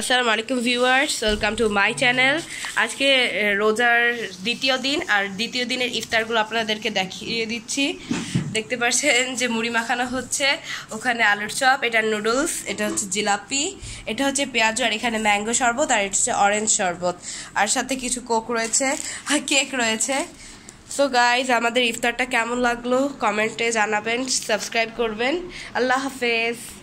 আসসালামু আলাইকুম viewers welcome to my channel আজকে রোজার দ্বিতীয় দিন আর দ্বিতীয় দিনের ইফতারগুলো আপনাদেরকে দেখিয়ে দিচ্ছি দেখতে পাচ্ছেন যে মুড়ি মাখানো হচ্ছে ওখানে আলুর চপ এটা নুডলস এটা হচ্ছে জিলাপি এটা হচ্ছে পেঁয়াজ আর এখানে ম্যাঙ্গো শরবত আর এটা হচ্ছে অরেঞ্জ শরবত আর সাথে কিছু কোক রয়েছে আর কেক রয়েছে সো গাইজ আমাদের ইফতারটা কেমন লাগলো কমেন্টে জানাবেন সাবস্ক্রাইব করবেন আল্লাহ হাফেজ